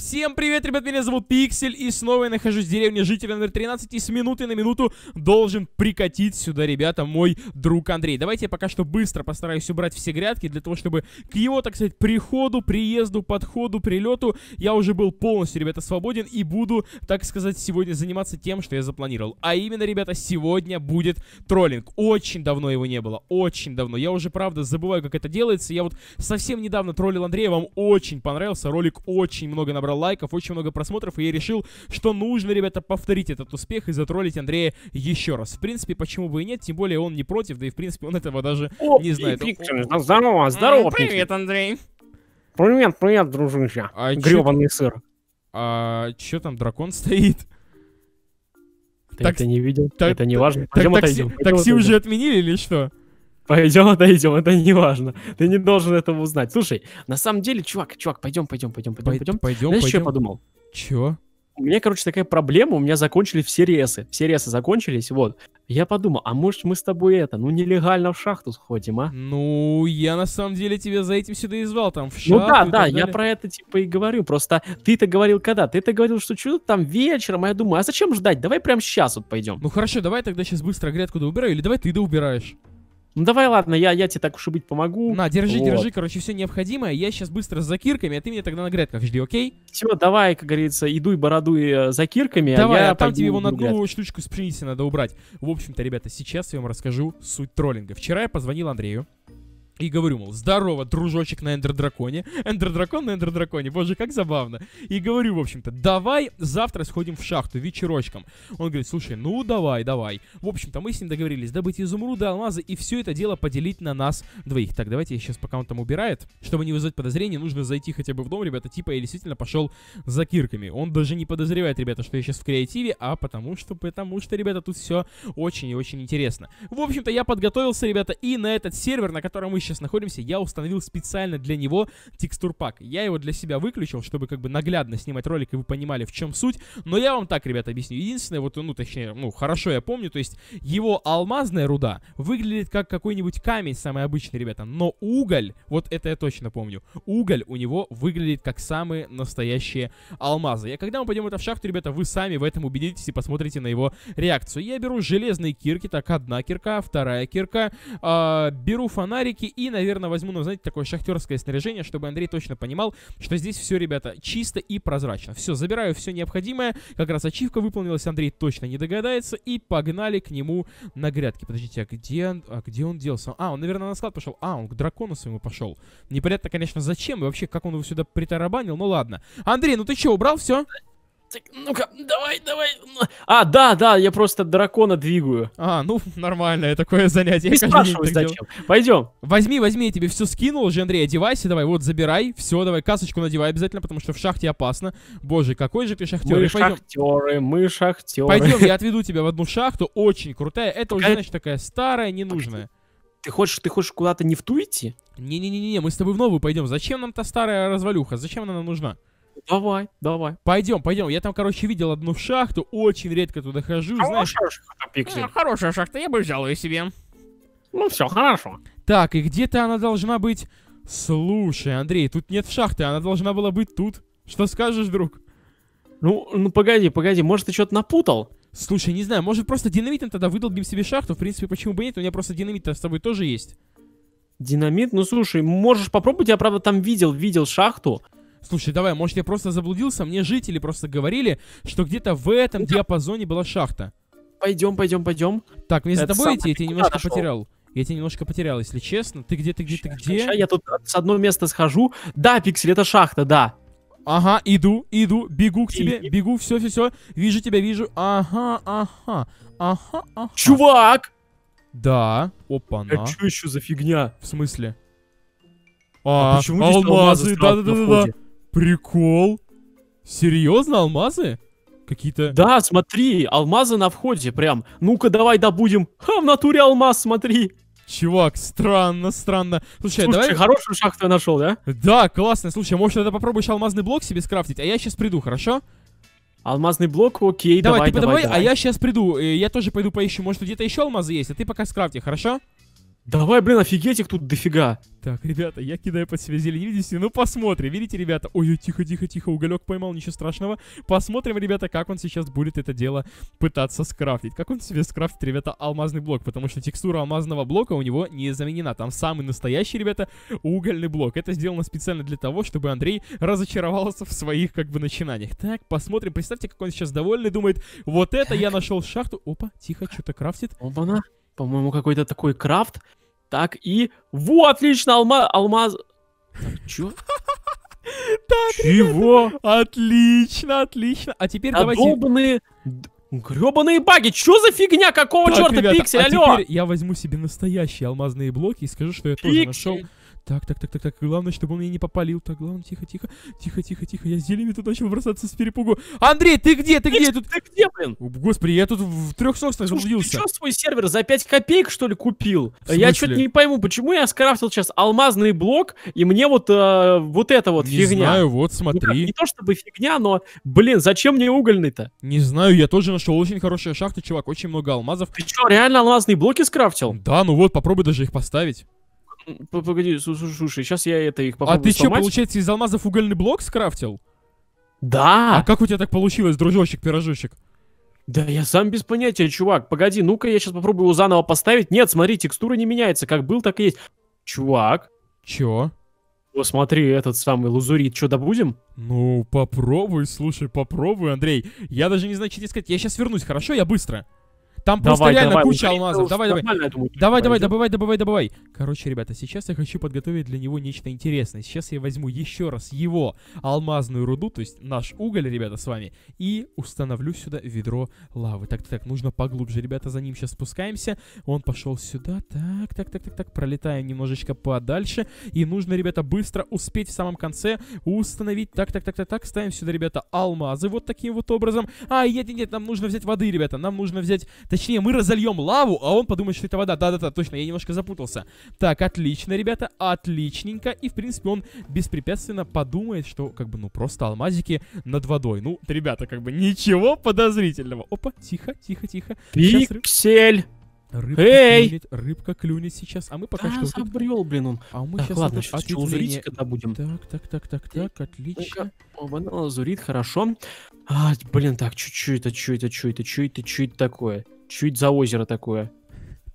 Всем привет, ребят, меня зовут Пиксель, и снова я нахожусь в деревне жителя номер 13, и с минуты на минуту должен прикатить сюда, ребята, мой друг Андрей. Давайте я пока что быстро постараюсь убрать все грядки, для того, чтобы к его, так сказать, приходу, приезду, подходу, прилету я уже был полностью, ребята, свободен, и буду, так сказать, сегодня заниматься тем, что я запланировал. А именно, ребята, сегодня будет троллинг. Очень давно его не было, очень давно. Я уже, правда, забываю, как это делается. Я вот совсем недавно троллил Андрея, вам очень понравился, ролик очень много набрал набрал лайков, очень много просмотров, и я решил, что нужно, ребята, повторить этот успех и затроллить Андрея еще раз. В принципе, почему бы и нет, тем более он не против, да и в принципе он этого даже О, не знает. Виктор, здорово, здорово, Привет, Андрей. Привет, привет, дружище. А Гребаный сыр. А чё там, дракон стоит? так... это не видел, так... это не важно. Так, такси... такси уже отменили или что? Пойдем, отойдем, это не важно. Ты не должен этого узнать. Слушай, на самом деле, чувак, чувак, пойдем, пойдем, пойдем, пойдем, пойдем. Пойдем, Знаешь, что я подумал? Чего? У меня, короче, такая проблема, у меня закончились все ресы. Все ресы закончились, вот. Я подумал, а может мы с тобой это, ну нелегально в шахту сходим, а? Ну, я на самом деле тебя за этим сюда и звал, там в шахту. Ну да, да, я про это типа и говорю, просто ты-то говорил когда? Ты-то говорил, что что-то там вечером, а я думаю, а зачем ждать? Давай прямо сейчас вот пойдем. Ну хорошо, давай тогда сейчас быстро грядку доубираю, или давай ты доубираешь. Ну давай, ладно, я, я тебе так уж и быть помогу. На, держи, вот. держи, короче, все необходимое. Я сейчас быстро с закирками, а ты меня тогда на грядках жди, окей? Все, давай, как говорится, иду и бородуй э, закирками, а давай, а я а там тебе его на одну штучку с пшеницей надо убрать. В общем-то, ребята, сейчас я вам расскажу суть троллинга. Вчера я позвонил Андрею. И говорю, мол, здорово, дружочек на Эндердраконе. Эндердракон на Эндердраконе, боже, как забавно. И говорю, в общем-то, давай завтра сходим в шахту вечерочком. Он говорит, слушай, ну давай, давай. В общем-то, мы с ним договорились добыть изумруды, алмазы и все это дело поделить на нас двоих. Так, давайте я сейчас, пока он там убирает, чтобы не вызвать подозрения, нужно зайти хотя бы в дом, ребята, типа я действительно пошел за кирками. Он даже не подозревает, ребята, что я сейчас в креативе, а потому что, потому что, ребята, тут все очень и очень интересно. В общем-то, я подготовился, ребята, и на этот сервер, на котором мы сейчас сейчас находимся, я установил специально для него текстурпак. Я его для себя выключил, чтобы как бы наглядно снимать ролик, и вы понимали, в чем суть. Но я вам так, ребята, объясню. Единственное, вот, ну, точнее, ну, хорошо я помню, то есть его алмазная руда выглядит как какой-нибудь камень самый обычный, ребята. Но уголь, вот это я точно помню, уголь у него выглядит как самые настоящие алмазы. И когда мы пойдем это в шахту, ребята, вы сами в этом убедитесь и посмотрите на его реакцию. Я беру железные кирки, так, одна кирка, вторая кирка, э, беру фонарики и, наверное, возьму, ну, знаете, такое шахтерское снаряжение, чтобы Андрей точно понимал, что здесь все, ребята, чисто и прозрачно. Все, забираю все необходимое. Как раз ачивка выполнилась, Андрей точно не догадается. И погнали к нему на грядки. Подождите, а где, а где он делся? А, он, наверное, на склад пошел. А, он к дракону своему пошел. Непонятно, конечно, зачем и вообще, как он его сюда притарабанил, ну ладно. Андрей, ну ты что, убрал все? Так, ну-ка, давай, давай. А, да, да, я просто дракона двигаю. А, ну, нормальное такое занятие. Не спрашивай, зачем. Пойдем. Возьми, возьми, я тебе все скинул же Андрей, одевайся, давай, вот, забирай, все, давай, касочку надевай обязательно, потому что в шахте опасно. Боже, какой же ты шахтер. Мы Пойдем. шахтеры, мы шахтеры. Пойдем, я отведу тебя в одну шахту, очень крутая, это Пока... уже, значит, такая старая, ненужная. Погоди. Ты хочешь, ты хочешь куда-то не в ту идти? Не-не-не, мы с тобой в новую пойдем. Зачем нам та старая развалюха? Зачем она нам нужна? Давай, давай. Пойдем, пойдем. Я там, короче, видел одну шахту, очень редко туда хожу. Хорошая знаешь... шахта, пиксель. Ну, хорошая шахта, я бы взял ее себе. Ну, все, хорошо. Так, и где-то она должна быть... Слушай, Андрей, тут нет шахты, она должна была быть тут. Что скажешь, друг? Ну, ну погоди, погоди, может ты что-то напутал? Слушай, не знаю, может просто динамитом тогда выдолбим себе шахту? В принципе, почему бы нет? У меня просто динамит -то с тобой тоже есть. Динамит? Ну слушай, можешь попробовать, я правда там видел, видел шахту. Слушай, давай, может, я просто заблудился? Мне жители просто говорили, что где-то в этом диапазоне была шахта. Пойдем, пойдем, пойдем. Так, мне Это за тобой идти, я тебя немножко нашел. потерял. Я тебя немножко потерял, если честно. Ты где, то где, то где? Сейчас я тут с одного места схожу. Да, Пиксель, это шахта, да. Ага, иду, иду, бегу к тебе, бегу, все, все, все. Вижу тебя, вижу. Ага, ага, ага, ага. Чувак! Да, опа, на. Это а что еще за фигня? В смысле? А, а почему здесь алмазы? да, да, да, да. Прикол. Серьезно, алмазы? Какие-то... Да, смотри, алмазы на входе прям. Ну-ка, давай добудем. Ха, в натуре алмаз, смотри. Чувак, странно, странно. Слушай, Слушай давай... хорошую шахту я нашел, да? Да, классно. Слушай, может, тогда попробуешь алмазный блок себе скрафтить, а я сейчас приду, хорошо? Алмазный блок, окей, давай, давай, ты давай, давай, а давай. А я сейчас приду, я тоже пойду поищу, может, где-то еще алмазы есть, а ты пока скрафти, хорошо? Давай, блин, офигеть, их тут дофига. Так, ребята, я кидаю под себя зелень. Видите, ну посмотрим. Видите, ребята? Ой, тихо, тихо, тихо, уголек поймал, ничего страшного. Посмотрим, ребята, как он сейчас будет это дело пытаться скрафтить. Как он себе скрафтит, ребята, алмазный блок, потому что текстура алмазного блока у него не заменена. Там самый настоящий, ребята, угольный блок. Это сделано специально для того, чтобы Андрей разочаровался в своих, как бы, начинаниях. Так, посмотрим. Представьте, как он сейчас довольный, думает, вот это я нашел шахту. Опа, тихо, что-то крафтит. Опа-на по-моему, какой-то такой крафт. Так, и... Во, отлично, алма... алмаз... чё? Чего? Отлично, отлично. А теперь давайте... Долбанные... Гребаные баги, чё за фигня, какого черта ребята, пиксель, а алло? я возьму себе настоящие алмазные блоки и скажу, что я тоже нашел так, так, так, так, так. Главное, чтобы он меня не попалил. Так, главное, тихо, тихо. Тихо, тихо, тихо. Я с тут начал бросаться с перепугу. Андрей, ты где? Ты где? Я тут... Ты где, блин? Господи, я тут в трех соснах заблудился. ты что, свой сервер за 5 копеек, что ли, купил? Я что-то не пойму, почему я скрафтил сейчас алмазный блок, и мне вот, э, вот это вот не фигня. Не знаю, вот смотри. Ну, как, не то чтобы фигня, но, блин, зачем мне угольный-то? Не знаю, я тоже нашел очень хорошая шахта, чувак, очень много алмазов. Ты что, реально алмазные блоки скрафтил? Да, ну вот, попробуй даже их поставить. Погоди, слушай, слушай, сейчас я это их а попробую А ты что, получается, из алмазов угольный блок скрафтил? Да! А как у тебя так получилось, дружочек-пирожочек? Да я сам без понятия, чувак. Погоди, ну-ка я сейчас попробую его заново поставить. Нет, смотри, текстура не меняется. Как был, так и есть. Чувак. Чё? О, смотри, этот самый лазурит. Что, добудем? Ну, попробуй, слушай, попробуй, Андрей. Я даже не знаю, что тебе сказать. Я сейчас вернусь, хорошо? Я быстро. Там давай, просто реально давай, куча алмазов. Давай, давай. Думаю, давай, давай, добывай, добывай, добывай. Короче, ребята, сейчас я хочу подготовить для него нечто интересное. Сейчас я возьму еще раз его алмазную руду, то есть наш уголь, ребята, с вами, и установлю сюда ведро лавы. Так, так, так, нужно поглубже, ребята, за ним сейчас спускаемся. Он пошел сюда. Так, так, так, так, так, пролетаем немножечко подальше. И нужно, ребята, быстро успеть в самом конце установить. Так, так, так, так, так, ставим сюда, ребята, алмазы вот таким вот образом. А, нет, нет, нет, нам нужно взять воды, ребята, нам нужно взять, Точнее, мы разольем лаву, а он подумает, что это вода. Да-да-да, точно, я немножко запутался. Так, отлично, ребята, отличненько. И, в принципе, он беспрепятственно подумает, что, как бы, ну, просто алмазики над водой. Ну, ребята, как бы, ничего подозрительного. Опа, тихо, тихо, тихо. Пиксель! Рыбка Эй! клюнет, рыбка клюнет сейчас, а мы пока да, что... забрел, блин, он. А мы так, сейчас ладно, сейчас ответвление... лазурить когда будем. Так, так, так, так, так, отлично. Она лазурит, хорошо. А, блин, так, чуть-чуть, а что это, чуть это, а чуть это, что это такое? чуть за озеро такое.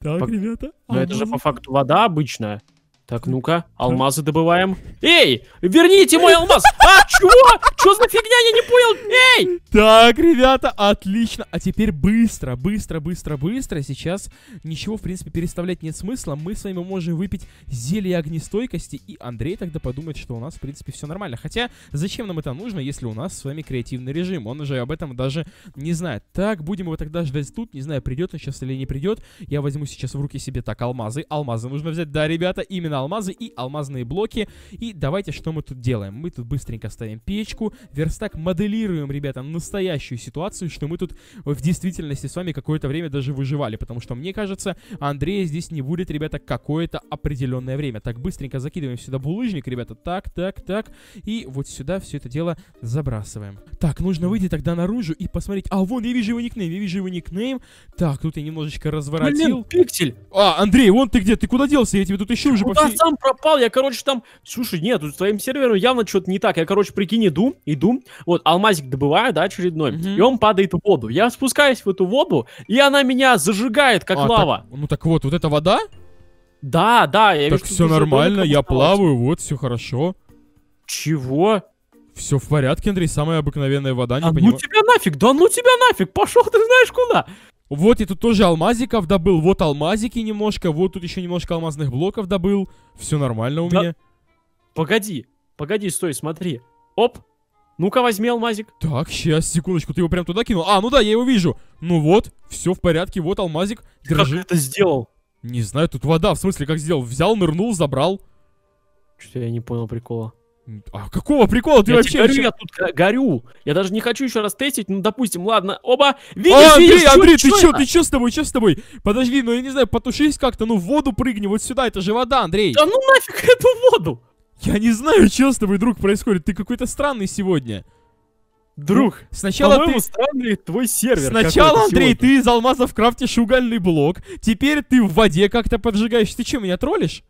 Так, по... ребята. Но ну, это же по факту вода обычная. Так, ну-ка, алмазы добываем. Эй, верните мой алмаз! А, чего? Что за фигня? Я не понял. Эй! Так, ребята, отлично. А теперь быстро, быстро, быстро, быстро. Сейчас ничего, в принципе, переставлять нет смысла. Мы с вами можем выпить зелье огнестойкости. И Андрей тогда подумает, что у нас, в принципе, все нормально. Хотя, зачем нам это нужно, если у нас с вами креативный режим? Он уже об этом даже не знает. Так, будем его тогда ждать тут. Не знаю, придет он сейчас или не придет. Я возьму сейчас в руки себе так алмазы. Алмазы нужно взять. Да, ребята, именно алмазы и алмазные блоки. И давайте, что мы тут делаем? Мы тут быстренько ставим печку. Верстак моделируем, ребята, настоящую ситуацию, что мы тут в действительности с вами какое-то время даже выживали, потому что, мне кажется, Андрея здесь не будет, ребята, какое-то определенное время. Так, быстренько закидываем сюда булыжник, ребята, так, так, так, и вот сюда все это дело забрасываем. Так, нужно выйти тогда наружу и посмотреть, а вон, я вижу его никнейм, я вижу его никнейм, так, тут я немножечко разворотил. Блин, пиксель! А, Андрей, вон ты где, ты куда делся, я тебе тут еще уже по всей... сам пропал, я, короче, там, слушай, нет, тут с твоим сервером явно что-то не так, я, короче, прикинь, иду, иду, вот, алмазик добываю, да, очередной, угу. и он падает в воду. Я спускаюсь в эту воду, и она меня зажигает, как а, лава. Так, ну так вот, вот эта вода? Да, да. Я так все нормально, я плаваю, вот, все хорошо. Чего? Все в порядке, Андрей, самая обыкновенная вода, да не а ну понимаю. ну тебя нафиг, да ну тебя нафиг, пошел ты знаешь куда. Вот я тут тоже алмазиков добыл, вот алмазики немножко, вот тут еще немножко алмазных блоков добыл. Все нормально у да... меня. Погоди, погоди, стой, смотри. Оп, ну-ка, возьми алмазик. Так, сейчас, секундочку, ты его прям туда кинул. А, ну да, я его вижу. Ну вот, все в порядке, вот алмазик. Держи. Как ты это сделал? Не знаю, тут вода, в смысле, как сделал? Взял, нырнул, забрал. Что-то я не понял прикола. А какого прикола? Ты я вообще... Горю, я тут горю. Я даже не хочу еще раз тестить. Ну, допустим, ладно. Оба. Видишь, а, Андрей, видишь, Андрей, что, ты что, ты что с тобой, что с тобой? Подожди, ну я не знаю, потушись как-то, ну в воду прыгни, вот сюда, это же вода, Андрей. Да ну нафиг эту воду. Я не знаю, что с тобой, друг, происходит. Ты какой-то странный сегодня. Друг, ну, сначала ты... странный твой сервер. Сначала, Андрей, сегодня. ты из алмазов крафтишь угольный блок, теперь ты в воде как-то поджигаешь. Ты что, меня троллишь?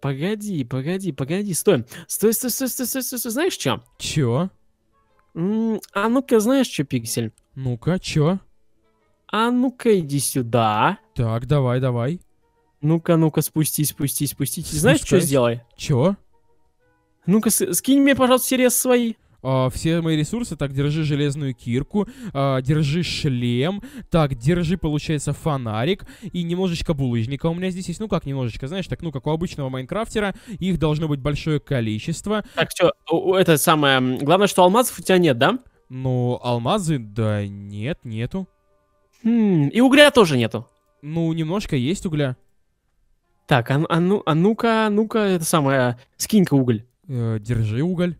Погоди, погоди, погоди, стой. Стой, стой, стой, стой, стой, стой, стой. знаешь что? Чё? М а ну-ка, знаешь что, Пиксель? Ну-ка, чё? А ну-ка, иди сюда. Так, давай, давай. Ну-ка, ну-ка, спустись, спустись, спустись. Знаешь, что сделай? Чего? Ну-ка, скинь мне, пожалуйста, все рез свои. Uh, все мои ресурсы. Так, держи железную кирку, uh, держи шлем, так, держи, получается, фонарик и немножечко булыжника у меня здесь есть. Ну как немножечко, знаешь, так, ну как у обычного майнкрафтера, их должно быть большое количество. Так, все, это самое, главное, что алмазов у тебя нет, да? Ну, алмазы, да нет, нету. Хм, и угля тоже нету. Ну, немножко есть угля. Так, а, а, ну, а ну-ка, ну-ка, это самое, скинь-ка уголь. Э, держи уголь.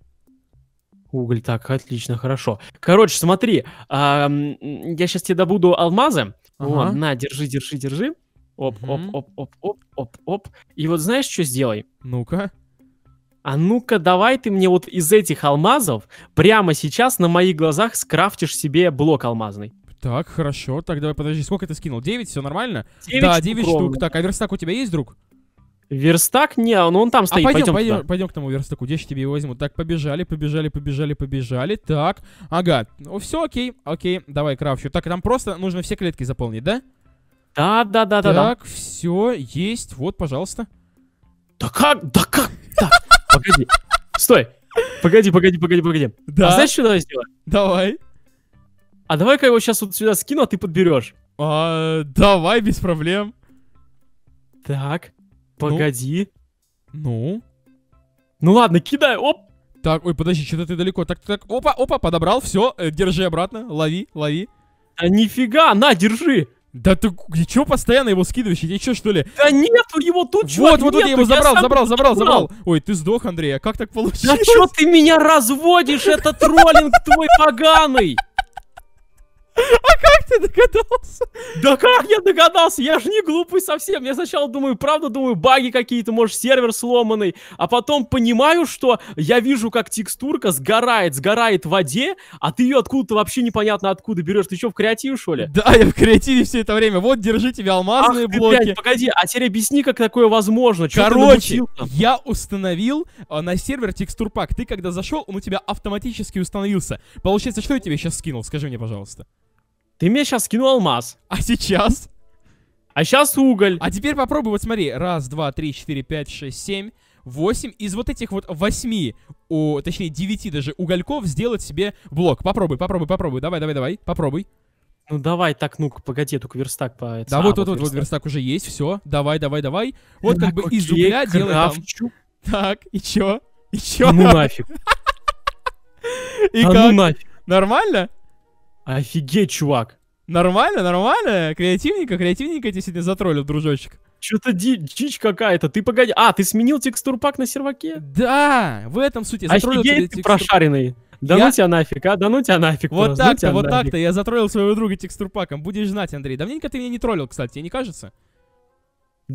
Уголь, так, отлично, хорошо. Короче, смотри, а, я сейчас тебе добуду алмазы. Ага. О, на, держи, держи, держи. Оп, угу. оп, оп, оп, оп, оп, оп. И вот знаешь, что сделай? Ну-ка. А ну-ка, давай ты мне вот из этих алмазов прямо сейчас на моих глазах скрафтишь себе блок алмазный. Так, хорошо. Так, давай, подожди, сколько ты скинул? 9, все нормально? 9 да, 9 штук. штук. Так, а верстак у тебя есть, друг? Верстак? Не, ну он там а стоит. А пойдем, пойдем, пойдем, туда. пойдем к тому верстаку. Где же тебе его возьму? Так, побежали, побежали, побежали, побежали. Так, ага. Ну, все, окей, окей. Давай, крафчу. Так, там просто нужно все клетки заполнить, да? Да, да, да, да. Так, да. все, есть. Вот, пожалуйста. Да как? Да как? Так, погоди. Стой. Погоди, погоди, погоди, погоди. Да. А знаешь, что давай сделаем? Давай а давай-ка его сейчас вот сюда скину, а ты подберешь. А, давай, без проблем. Так, ну. погоди. Ну? Ну ладно, кидай, оп. Так, ой, подожди, что-то ты далеко. Так, так, опа, опа, подобрал, все, э, держи обратно, лови, лови. Да нифига, на, держи. Да ты, ты чё постоянно его скидываешь? Я тебе что ли? Да нет, его тут, чувак, Вот, вот, вот, я его забрал, я забрал, забрал, забрал. Ой, ты сдох, Андрей, а как так получилось? Да что ты меня разводишь, этот троллинг твой поганый? А как ты догадался? Да как я догадался? Я же не глупый совсем. Я сначала думаю, правда думаю, баги какие-то, может, сервер сломанный. А потом понимаю, что я вижу, как текстурка сгорает, сгорает в воде, а ты ее откуда-то вообще непонятно откуда берешь. Ты что, в креативе, что ли? Да, я в креативе все это время. Вот, держи тебе алмазные Ах, блоки. Блядь, погоди, а теперь объясни, как такое возможно. Чё Короче, я установил э, на сервер текстурпак. Ты когда зашел, он у тебя автоматически установился. Получается, что я тебе сейчас скинул? Скажи мне, пожалуйста. Ты мне сейчас скинул алмаз. А сейчас? А сейчас уголь. А теперь попробуй, вот смотри. Раз, два, три, четыре, пять, шесть, семь, восемь. Из вот этих вот восьми, о, точнее девяти даже угольков сделать себе блок. Попробуй, попробуй, попробуй. Давай, давай, давай, попробуй. Ну давай, так, ну погоди, только верстак по... да а, вот, вот, вот, верстак. верстак уже есть, все. Давай, давай, давай. Вот так, как бы окей, из угля делаем. Так, и чё? И а ну чё? Ну нафиг. И а ну как? Ну нафиг. Нормально? Офигеть, чувак. Нормально, нормально. Креативненько, креативненько я тебя сегодня затроллил, дружочек. Что-то дичь какая-то. Ты погоди. А, ты сменил текстур пак на серваке? Да, в этом суть. Я Офигеть, ты прошаренный. Да ну я... ну тебя нафиг, а? Да ну тебя нафиг. Вот ну так-то, ну вот так-то. Я затроллил своего друга текстурпаком. Будешь знать, Андрей. Давненько ты меня не троллил, кстати, тебе не кажется?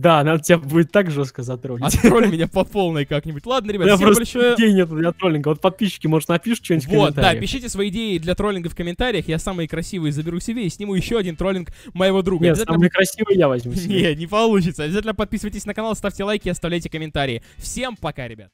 Да, надо тебя будет так жестко затроллить. Оттролль меня по полной как-нибудь. Ладно, ребят, всем большое... идей нет для троллинга. Вот подписчики, может, напишут что-нибудь Вот, да, пишите свои идеи для троллинга в комментариях. Я самые красивые заберу себе и сниму еще один троллинг моего друга. Нет, обязательно... самые красивые я возьму себе. Не, не получится. Обязательно подписывайтесь на канал, ставьте лайки, оставляйте комментарии. Всем пока, ребят.